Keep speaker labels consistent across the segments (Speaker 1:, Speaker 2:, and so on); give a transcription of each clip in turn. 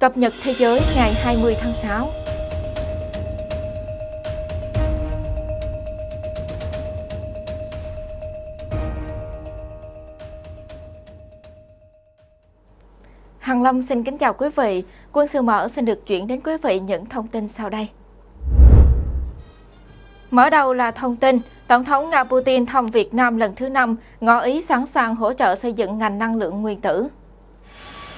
Speaker 1: Cập nhật thế giới ngày 20 tháng 6 Hằng Lâm xin kính chào quý vị. Quân sự mở xin được chuyển đến quý vị những thông tin sau đây. Mở đầu là thông tin, Tổng thống Nga Putin thăm Việt Nam lần thứ năm, ngỏ ý sẵn sàng hỗ trợ xây dựng ngành năng lượng nguyên tử.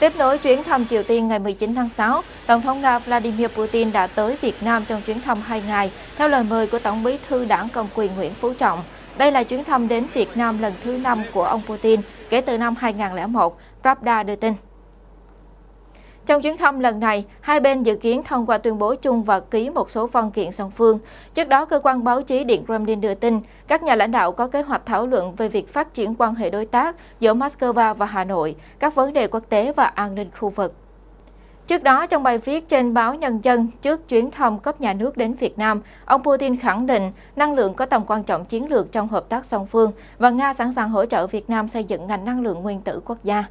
Speaker 1: Tiếp nối chuyến thăm Triều Tiên ngày 19 tháng 6, Tổng thống Nga Vladimir Putin đã tới Việt Nam trong chuyến thăm 2 ngày, theo lời mời của Tổng bí thư đảng Cầm quyền Nguyễn Phú Trọng. Đây là chuyến thăm đến Việt Nam lần thứ 5 của ông Putin kể từ năm 2001, Pravda đưa tin. Trong chuyến thăm lần này, hai bên dự kiến thông qua tuyên bố chung và ký một số văn kiện song phương. Trước đó, cơ quan báo chí Điện Kremlin đưa tin, các nhà lãnh đạo có kế hoạch thảo luận về việc phát triển quan hệ đối tác giữa Moscow và Hà Nội, các vấn đề quốc tế và an ninh khu vực. Trước đó, trong bài viết trên báo Nhân dân trước chuyến thăm cấp nhà nước đến Việt Nam, ông Putin khẳng định năng lượng có tầm quan trọng chiến lược trong hợp tác song phương và Nga sẵn sàng hỗ trợ Việt Nam xây dựng ngành năng lượng nguyên tử quốc gia.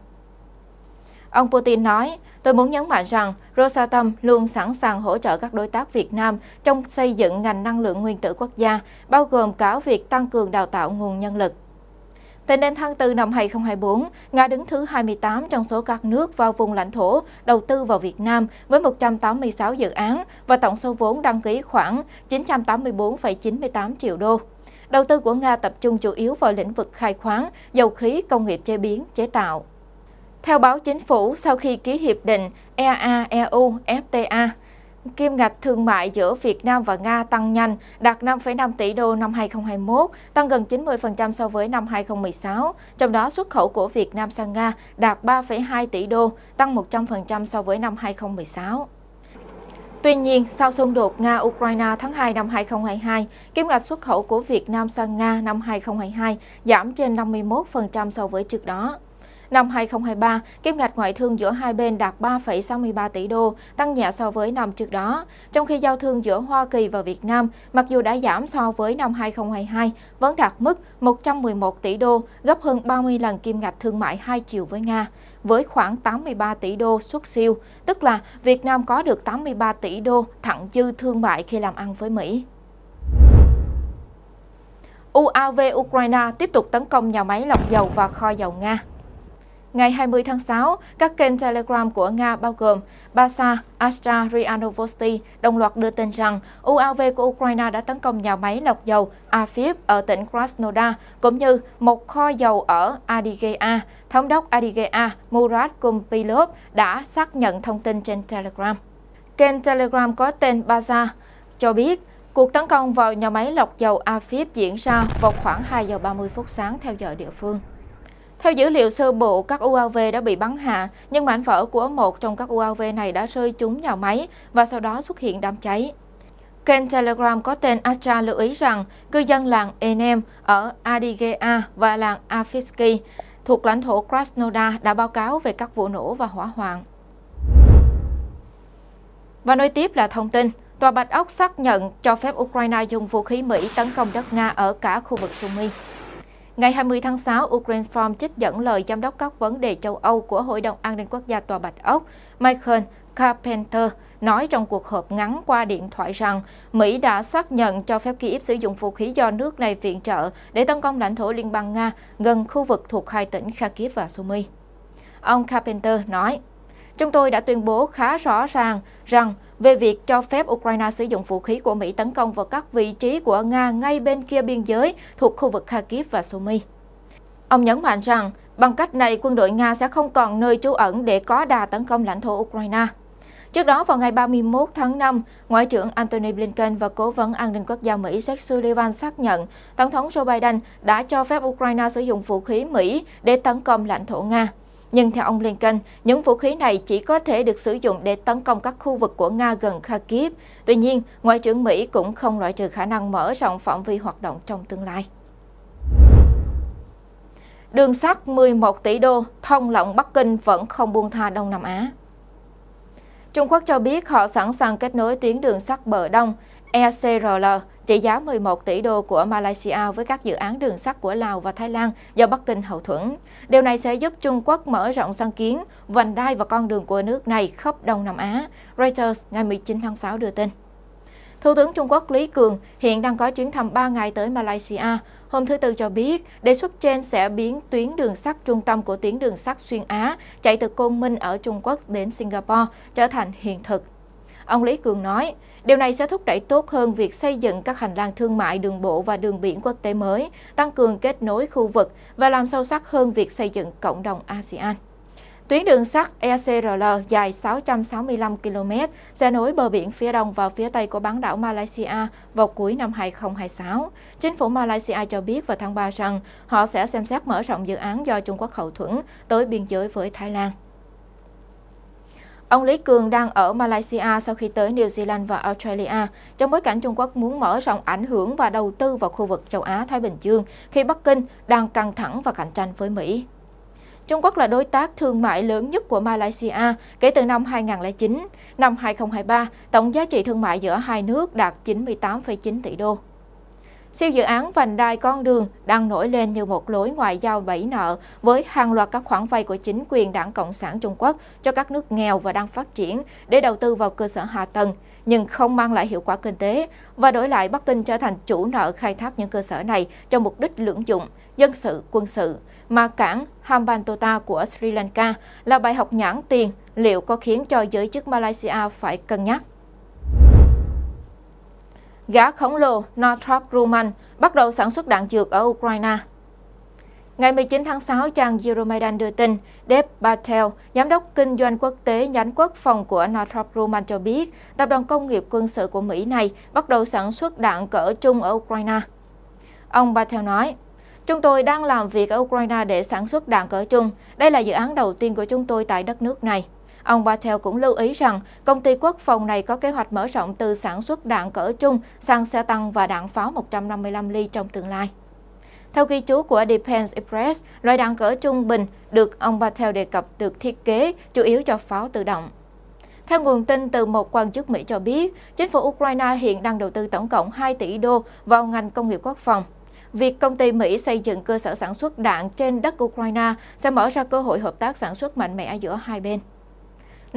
Speaker 1: Ông Putin nói, tôi muốn nhấn mạnh rằng Rosatom luôn sẵn sàng hỗ trợ các đối tác Việt Nam trong xây dựng ngành năng lượng nguyên tử quốc gia, bao gồm cả việc tăng cường đào tạo nguồn nhân lực. Tính đến tháng 4 năm 2024, Nga đứng thứ 28 trong số các nước vào vùng lãnh thổ đầu tư vào Việt Nam với 186 dự án và tổng số vốn đăng ký khoảng 984,98 triệu đô. Đầu tư của Nga tập trung chủ yếu vào lĩnh vực khai khoáng, dầu khí, công nghiệp chế biến, chế tạo. Theo báo chính phủ, sau khi ký hiệp định EAEU-FTA, e kim ngạch thương mại giữa Việt Nam và Nga tăng nhanh, đạt 5,5 tỷ đô năm 2021, tăng gần 90% so với năm 2016, trong đó xuất khẩu của Việt Nam sang Nga đạt 3,2 tỷ đô, tăng 100% so với năm 2016. Tuy nhiên, sau xung đột Nga-Ukraine tháng 2 năm 2022, kim ngạch xuất khẩu của Việt Nam sang Nga năm 2022 giảm trên 51% so với trước đó. Năm 2023, kim ngạch ngoại thương giữa hai bên đạt 3,63 tỷ đô, tăng nhẹ so với năm trước đó, trong khi giao thương giữa Hoa Kỳ và Việt Nam, mặc dù đã giảm so với năm 2022, vẫn đạt mức 111 tỷ đô, gấp hơn 30 lần kim ngạch thương mại hai chiều với Nga, với khoảng 83 tỷ đô xuất siêu, tức là Việt Nam có được 83 tỷ đô thặng dư thương mại khi làm ăn với Mỹ. UAV Ukraine tiếp tục tấn công nhà máy lọc dầu và kho dầu Nga ngày 20 tháng 6, các kênh Telegram của Nga bao gồm Basa, Astra, Rianovosti đồng loạt đưa tin rằng UAV của Ukraine đã tấn công nhà máy lọc dầu Afif ở tỉnh Krasnodar, cũng như một kho dầu ở Adigeia. Thống đốc Adigeia Murat Kumpilov đã xác nhận thông tin trên Telegram. Kênh Telegram có tên Baza cho biết cuộc tấn công vào nhà máy lọc dầu Afif diễn ra vào khoảng 2 giờ 30 phút sáng theo giờ địa phương. Theo dữ liệu sơ bộ, các UAV đã bị bắn hạ, nhưng mảnh vỡ của một trong các UAV này đã rơi trúng nhà máy và sau đó xuất hiện đám cháy. Kênh Telegram có tên Acha lưu ý rằng cư dân làng Enem ở Adigea và làng Afisky thuộc lãnh thổ Krasnodar đã báo cáo về các vụ nổ và hỏa hoạn. Và nối tiếp là thông tin. Tòa Bạch Ốc xác nhận cho phép Ukraine dùng vũ khí Mỹ tấn công đất Nga ở cả khu vực Sumy. Ngày 20 tháng 6, Ukraine Farm trích dẫn lời Giám đốc các vấn đề châu Âu của Hội đồng An ninh Quốc gia Tòa Bạch Ốc, Michael Carpenter nói trong cuộc họp ngắn qua điện thoại rằng Mỹ đã xác nhận cho phép Kyiv sử dụng vũ khí do nước này viện trợ để tấn công lãnh thổ Liên bang Nga gần khu vực thuộc hai tỉnh Kharkiv và Sumy. Ông Carpenter nói, Chúng tôi đã tuyên bố khá rõ ràng rằng về việc cho phép Ukraine sử dụng vũ khí của Mỹ tấn công vào các vị trí của Nga ngay bên kia biên giới thuộc khu vực Kharkiv và Sumy. Ông nhấn mạnh rằng, bằng cách này quân đội Nga sẽ không còn nơi trú ẩn để có đà tấn công lãnh thổ Ukraine. Trước đó vào ngày 31 tháng 5, Ngoại trưởng Antony Blinken và Cố vấn An ninh Quốc gia Mỹ Jack Sullivan xác nhận Tổng thống Joe Biden đã cho phép Ukraine sử dụng vũ khí Mỹ để tấn công lãnh thổ Nga. Nhưng theo ông Blinken, những vũ khí này chỉ có thể được sử dụng để tấn công các khu vực của Nga gần Kharkiv. Tuy nhiên, Ngoại trưởng Mỹ cũng không loại trừ khả năng mở rộng phạm vi hoạt động trong tương lai. Đường sắt 11 tỷ đô, thông lộng Bắc Kinh vẫn không buông tha Đông Nam Á. Trung Quốc cho biết họ sẵn sàng kết nối tuyến đường sắt bờ Đông ECRL trị giá 11 tỷ đô của Malaysia với các dự án đường sắt của Lào và Thái Lan do Bắc Kinh hậu thuẫn. Điều này sẽ giúp Trung Quốc mở rộng sáng kiến, vành đai và con đường của nước này khắp Đông Nam Á, Reuters ngày 19 tháng 6 đưa tin. Thủ tướng Trung Quốc Lý Cường hiện đang có chuyến thăm 3 ngày tới Malaysia. Hôm thứ Tư cho biết, đề xuất trên sẽ biến tuyến đường sắt trung tâm của tuyến đường sắt xuyên Á chạy từ Côn Minh ở Trung Quốc đến Singapore trở thành hiện thực. Ông Lý Cường nói, Điều này sẽ thúc đẩy tốt hơn việc xây dựng các hành lang thương mại đường bộ và đường biển quốc tế mới, tăng cường kết nối khu vực và làm sâu sắc hơn việc xây dựng cộng đồng ASEAN. Tuyến đường sắt ECRL dài 665 km sẽ nối bờ biển phía đông và phía tây của bán đảo Malaysia vào cuối năm 2026. Chính phủ Malaysia cho biết vào tháng 3 rằng họ sẽ xem xét mở rộng dự án do Trung Quốc hậu thuẫn tới biên giới với Thái Lan. Ông Lý Cường đang ở Malaysia sau khi tới New Zealand và Australia, trong bối cảnh Trung Quốc muốn mở rộng ảnh hưởng và đầu tư vào khu vực châu Á-Thái Bình Dương khi Bắc Kinh đang căng thẳng và cạnh tranh với Mỹ. Trung Quốc là đối tác thương mại lớn nhất của Malaysia kể từ năm 2009. Năm 2023, tổng giá trị thương mại giữa hai nước đạt 98,9 tỷ đô. Siêu dự án vành đai con đường đang nổi lên như một lối ngoại giao bẫy nợ với hàng loạt các khoản vay của chính quyền đảng Cộng sản Trung Quốc cho các nước nghèo và đang phát triển để đầu tư vào cơ sở hạ tầng, nhưng không mang lại hiệu quả kinh tế và đổi lại Bắc Kinh trở thành chủ nợ khai thác những cơ sở này cho mục đích lưỡng dụng, dân sự, quân sự. Mà cảng Hambantota của Sri Lanka là bài học nhãn tiền liệu có khiến cho giới chức Malaysia phải cân nhắc gã khổng lồ Northrop Grumman bắt đầu sản xuất đạn dược ở Ukraine. Ngày 19 tháng 6, trang Euromaidan đưa tin, Deb Patel, giám đốc kinh doanh quốc tế nhánh quốc phòng của Northrop Grumman cho biết, tập đoàn công nghiệp quân sự của Mỹ này bắt đầu sản xuất đạn cỡ trung ở Ukraine. Ông Patel nói, Chúng tôi đang làm việc ở Ukraine để sản xuất đạn cỡ trung. Đây là dự án đầu tiên của chúng tôi tại đất nước này. Ông Patel cũng lưu ý rằng công ty quốc phòng này có kế hoạch mở rộng từ sản xuất đạn cỡ trung sang xe tăng và đạn pháo 155 ly trong tương lai. Theo ghi chú của Defense Express, loại đạn cỡ trung bình được ông Patel đề cập được thiết kế chủ yếu cho pháo tự động. Theo nguồn tin từ một quan chức Mỹ cho biết, chính phủ Ukraine hiện đang đầu tư tổng cộng 2 tỷ đô vào ngành công nghiệp quốc phòng. Việc công ty Mỹ xây dựng cơ sở sản xuất đạn trên đất Ukraine sẽ mở ra cơ hội hợp tác sản xuất mạnh mẽ giữa hai bên.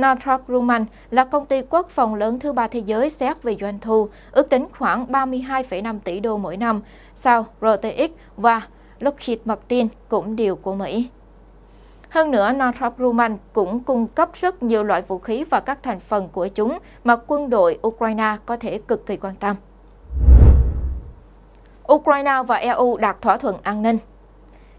Speaker 1: Northrop Grumman là công ty quốc phòng lớn thứ ba thế giới xét về doanh thu, ước tính khoảng 32,5 tỷ đô mỗi năm, sau RTX và Lockheed Martin cũng đều của Mỹ. Hơn nữa, Northrop Grumman cũng cung cấp rất nhiều loại vũ khí và các thành phần của chúng mà quân đội Ukraine có thể cực kỳ quan tâm. Ukraine và EU đạt thỏa thuận an ninh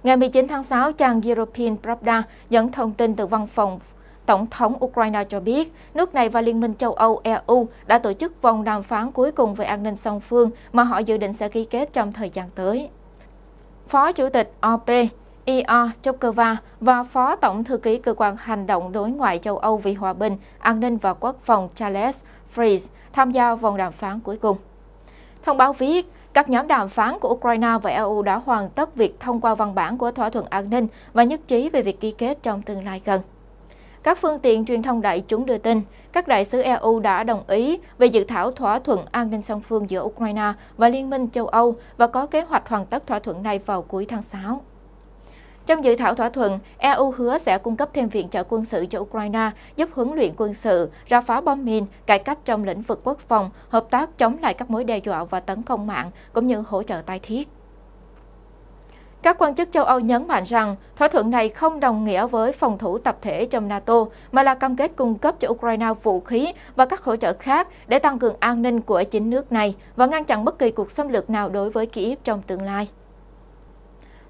Speaker 1: Ngày 19 tháng 6, trang European Pravda dẫn thông tin từ văn phòng Tổng thống Ukraine cho biết, nước này và Liên minh châu Âu EU đã tổ chức vòng đàm phán cuối cùng về an ninh song phương mà họ dự định sẽ ký kết trong thời gian tới. Phó Chủ tịch OP Ia e Chokova và Phó Tổng Thư ký Cơ quan Hành động Đối ngoại châu Âu vì Hòa bình, An ninh và Quốc phòng Charles Fries tham gia vòng đàm phán cuối cùng. Thông báo viết, các nhóm đàm phán của Ukraine và EU đã hoàn tất việc thông qua văn bản của thỏa thuận an ninh và nhất trí về việc ký kết trong tương lai gần. Các phương tiện truyền thông đại chúng đưa tin, các đại sứ EU đã đồng ý về dự thảo thỏa thuận an ninh song phương giữa Ukraine và Liên minh châu Âu và có kế hoạch hoàn tất thỏa thuận này vào cuối tháng 6. Trong dự thảo thỏa thuận, EU hứa sẽ cung cấp thêm viện trợ quân sự cho Ukraine, giúp huấn luyện quân sự, ra phá bom mìn, cải cách trong lĩnh vực quốc phòng, hợp tác chống lại các mối đe dọa và tấn công mạng, cũng như hỗ trợ tái thiết. Các quan chức châu Âu nhấn mạnh rằng thỏa thuận này không đồng nghĩa với phòng thủ tập thể trong NATO, mà là cam kết cung cấp cho Ukraine vũ khí và các hỗ trợ khác để tăng cường an ninh của chính nước này và ngăn chặn bất kỳ cuộc xâm lược nào đối với Kyiv trong tương lai.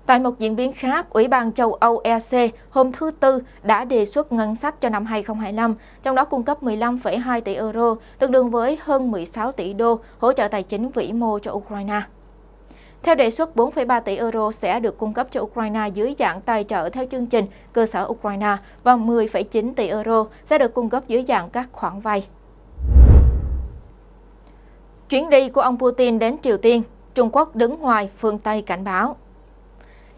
Speaker 1: Tại một diễn biến khác, Ủy ban châu Âu EC hôm thứ Tư đã đề xuất ngân sách cho năm 2025, trong đó cung cấp 15,2 tỷ euro, tương đương với hơn 16 tỷ đô hỗ trợ tài chính vĩ mô cho Ukraine. Theo đề xuất, 4,3 tỷ euro sẽ được cung cấp cho Ukraine dưới dạng tài trợ theo chương trình cơ sở Ukraine và 10,9 tỷ euro sẽ được cung cấp dưới dạng các khoản vay. Chuyến đi của ông Putin đến Triều Tiên, Trung Quốc đứng ngoài phương Tây cảnh báo.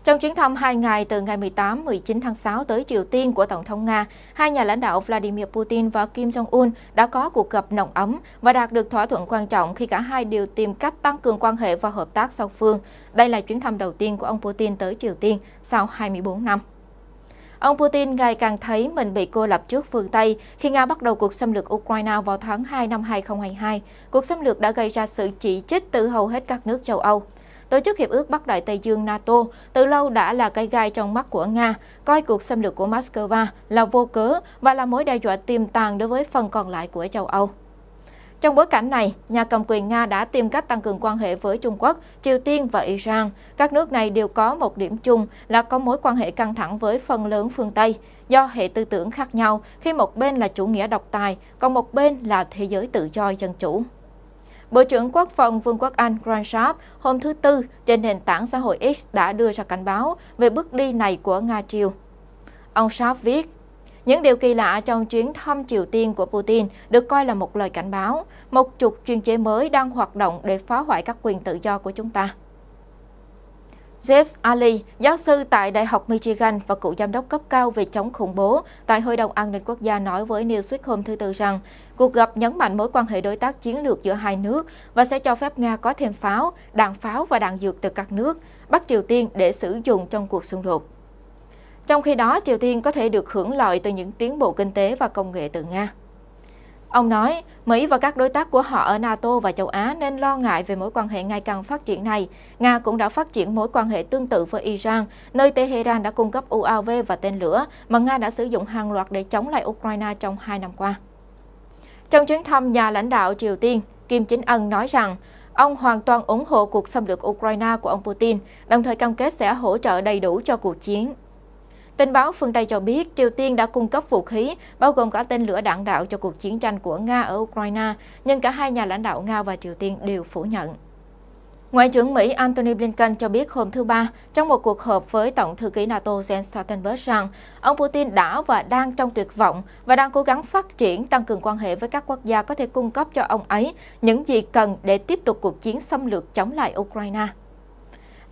Speaker 1: Trong chuyến thăm 2 ngày từ ngày 18-19 tháng 6 tới Triều Tiên của Tổng thống Nga, hai nhà lãnh đạo Vladimir Putin và Kim Jong-un đã có cuộc gặp nồng ấm và đạt được thỏa thuận quan trọng khi cả hai đều tìm cách tăng cường quan hệ và hợp tác song phương. Đây là chuyến thăm đầu tiên của ông Putin tới Triều Tiên sau 24 năm. Ông Putin ngày càng thấy mình bị cô lập trước phương Tây khi Nga bắt đầu cuộc xâm lược Ukraine vào tháng 2 năm 2022. Cuộc xâm lược đã gây ra sự chỉ trích từ hầu hết các nước châu Âu. Tổ chức Hiệp ước Bắc Đại Tây Dương NATO từ lâu đã là cây gai trong mắt của Nga, coi cuộc xâm lược của Moscow là vô cớ và là mối đe dọa tiềm tàng đối với phần còn lại của châu Âu. Trong bối cảnh này, nhà cầm quyền Nga đã tìm cách tăng cường quan hệ với Trung Quốc, Triều Tiên và Iran. Các nước này đều có một điểm chung là có mối quan hệ căng thẳng với phần lớn phương Tây, do hệ tư tưởng khác nhau khi một bên là chủ nghĩa độc tài, còn một bên là thế giới tự do dân chủ. Bộ trưởng Quốc phòng Vương quốc Anh Grandshop hôm thứ Tư trên nền tảng xã hội X đã đưa ra cảnh báo về bước đi này của Nga Triều. Ông Sharp viết, những điều kỳ lạ trong chuyến thăm Triều Tiên của Putin được coi là một lời cảnh báo, một trục chuyên chế mới đang hoạt động để phá hoại các quyền tự do của chúng ta. James Ali, giáo sư tại Đại học Michigan và cựu giám đốc cấp cao về chống khủng bố tại Hội đồng An ninh Quốc gia nói với Newsweek hôm thứ Tư rằng cuộc gặp nhấn mạnh mối quan hệ đối tác chiến lược giữa hai nước và sẽ cho phép Nga có thêm pháo, đạn pháo và đạn dược từ các nước Bắc Triều Tiên để sử dụng trong cuộc xung đột. Trong khi đó, Triều Tiên có thể được hưởng lợi từ những tiến bộ kinh tế và công nghệ từ Nga. Ông nói, Mỹ và các đối tác của họ ở NATO và châu Á nên lo ngại về mối quan hệ ngày càng phát triển này. Nga cũng đã phát triển mối quan hệ tương tự với Iran, nơi Tehran đã cung cấp UAV và tên lửa mà Nga đã sử dụng hàng loạt để chống lại Ukraine trong hai năm qua. Trong chuyến thăm nhà lãnh đạo Triều Tiên, Kim Chính Ân nói rằng ông hoàn toàn ủng hộ cuộc xâm lược Ukraine của ông Putin, đồng thời cam kết sẽ hỗ trợ đầy đủ cho cuộc chiến. Tin báo phương Tây cho biết Triều Tiên đã cung cấp vũ khí, bao gồm cả tên lửa đạn đạo cho cuộc chiến tranh của Nga ở Ukraine, nhưng cả hai nhà lãnh đạo Nga và Triều Tiên đều phủ nhận. Ngoại trưởng Mỹ Antony Blinken cho biết hôm thứ Ba, trong một cuộc họp với Tổng thư ký NATO Jens Stoltenberg rằng ông Putin đã và đang trong tuyệt vọng và đang cố gắng phát triển tăng cường quan hệ với các quốc gia có thể cung cấp cho ông ấy những gì cần để tiếp tục cuộc chiến xâm lược chống lại Ukraine.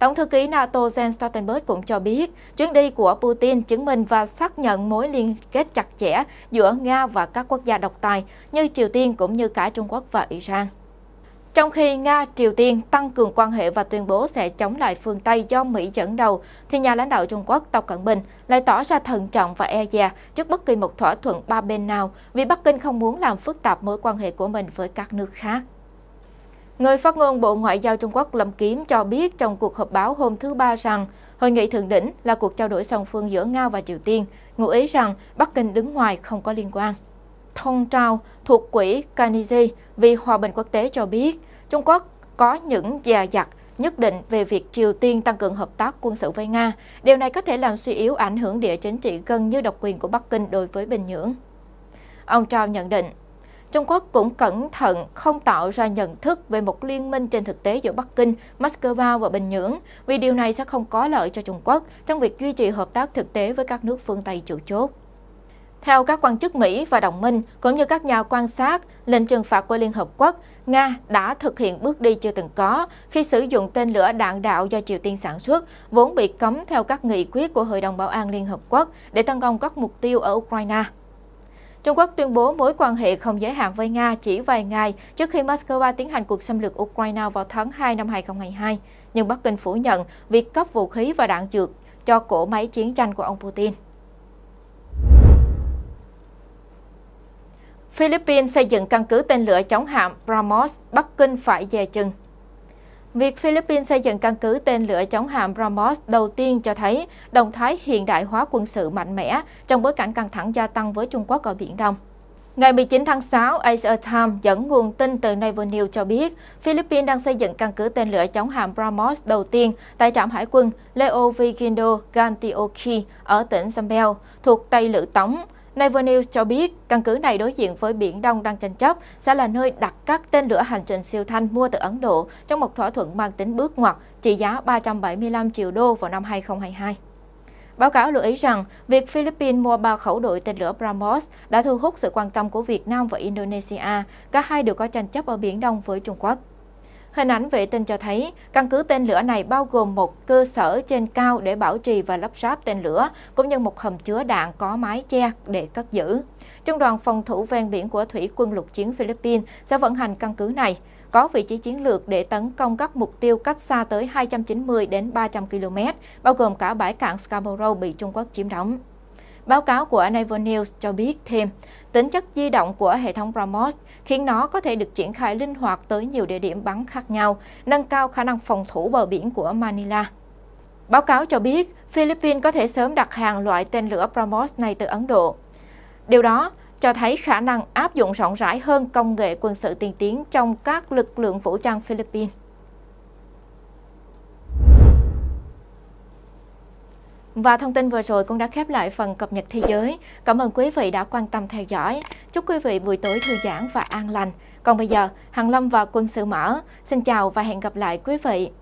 Speaker 1: Tổng thư ký NATO Jens Stoltenberg cũng cho biết, chuyến đi của Putin chứng minh và xác nhận mối liên kết chặt chẽ giữa Nga và các quốc gia độc tài như Triều Tiên cũng như cả Trung Quốc và Iran. Trong khi Nga, Triều Tiên tăng cường quan hệ và tuyên bố sẽ chống lại phương Tây do Mỹ dẫn đầu, thì nhà lãnh đạo Trung Quốc Tập Cận Bình lại tỏ ra thận trọng và e dè trước bất kỳ một thỏa thuận ba bên nào vì Bắc Kinh không muốn làm phức tạp mối quan hệ của mình với các nước khác. Người phát ngôn Bộ Ngoại giao Trung Quốc Lâm Kiếm cho biết trong cuộc họp báo hôm thứ Ba rằng hội nghị thượng đỉnh là cuộc trao đổi song phương giữa Nga và Triều Tiên, ngụ ý rằng Bắc Kinh đứng ngoài không có liên quan. Thông trao thuộc quỹ Carnegie vì Hòa bình quốc tế cho biết Trung Quốc có những dè dặt nhất định về việc Triều Tiên tăng cường hợp tác quân sự với Nga. Điều này có thể làm suy yếu ảnh hưởng địa chính trị gần như độc quyền của Bắc Kinh đối với Bình Nhưỡng. Ông Trao nhận định, Trung Quốc cũng cẩn thận không tạo ra nhận thức về một liên minh trên thực tế giữa Bắc Kinh, Moscow và Bình Nhưỡng, vì điều này sẽ không có lợi cho Trung Quốc trong việc duy trì hợp tác thực tế với các nước phương Tây chủ chốt. Theo các quan chức Mỹ và đồng minh, cũng như các nhà quan sát, lệnh trừng phạt của Liên Hợp Quốc, Nga đã thực hiện bước đi chưa từng có khi sử dụng tên lửa đạn đạo do Triều Tiên sản xuất, vốn bị cấm theo các nghị quyết của Hội đồng Bảo an Liên Hợp Quốc để tấn công các mục tiêu ở Ukraine. Trung Quốc tuyên bố mối quan hệ không giới hạn với Nga chỉ vài ngày trước khi Moscow tiến hành cuộc xâm lược Ukraine vào tháng 2 năm 2022, nhưng Bắc Kinh phủ nhận việc cấp vũ khí và đạn dược cho cổ máy chiến tranh của ông Putin. Philippines xây dựng căn cứ tên lửa chống hạm Ramos, Bắc Kinh phải dè chừng. Việc Philippines xây dựng căn cứ tên lửa chống hạm Ramos đầu tiên cho thấy động thái hiện đại hóa quân sự mạnh mẽ trong bối cảnh căng thẳng gia tăng với Trung Quốc ở Biển Đông. Ngày 19 tháng 6, Asia Times dẫn nguồn tin từ Naval News cho biết Philippines đang xây dựng căn cứ tên lửa chống hạm Ramos đầu tiên tại trạm hải quân Leo Vigindo Gantioki ở tỉnh Sambel thuộc Tây Lữ Tống, Naval News cho biết, căn cứ này đối diện với Biển Đông đang tranh chấp sẽ là nơi đặt các tên lửa hành trình siêu thanh mua từ Ấn Độ trong một thỏa thuận mang tính bước ngoặt trị giá 375 triệu đô vào năm 2022. Báo cáo lưu ý rằng, việc Philippines mua ba khẩu đội tên lửa BrahMos đã thu hút sự quan tâm của Việt Nam và Indonesia, cả hai đều có tranh chấp ở Biển Đông với Trung Quốc. Hình ảnh vệ tinh cho thấy, căn cứ tên lửa này bao gồm một cơ sở trên cao để bảo trì và lắp ráp tên lửa, cũng như một hầm chứa đạn có mái che để cất giữ. Trung đoàn phòng thủ ven biển của Thủy quân lục chiến Philippines sẽ vận hành căn cứ này, có vị trí chiến lược để tấn công các mục tiêu cách xa tới 290 đến 300 km, bao gồm cả bãi cảng Scarborough bị Trung Quốc chiếm đóng. Báo cáo của Naval News cho biết thêm, tính chất di động của hệ thống BrahMos khiến nó có thể được triển khai linh hoạt tới nhiều địa điểm bắn khác nhau, nâng cao khả năng phòng thủ bờ biển của Manila. Báo cáo cho biết, Philippines có thể sớm đặt hàng loại tên lửa BrahMos này từ Ấn Độ. Điều đó cho thấy khả năng áp dụng rộng rãi hơn công nghệ quân sự tiên tiến trong các lực lượng vũ trang Philippines. Và thông tin vừa rồi cũng đã khép lại phần cập nhật thế giới. Cảm ơn quý vị đã quan tâm theo dõi. Chúc quý vị buổi tối thư giãn và an lành. Còn bây giờ, Hằng Lâm và Quân sự mở. Xin chào và hẹn gặp lại quý vị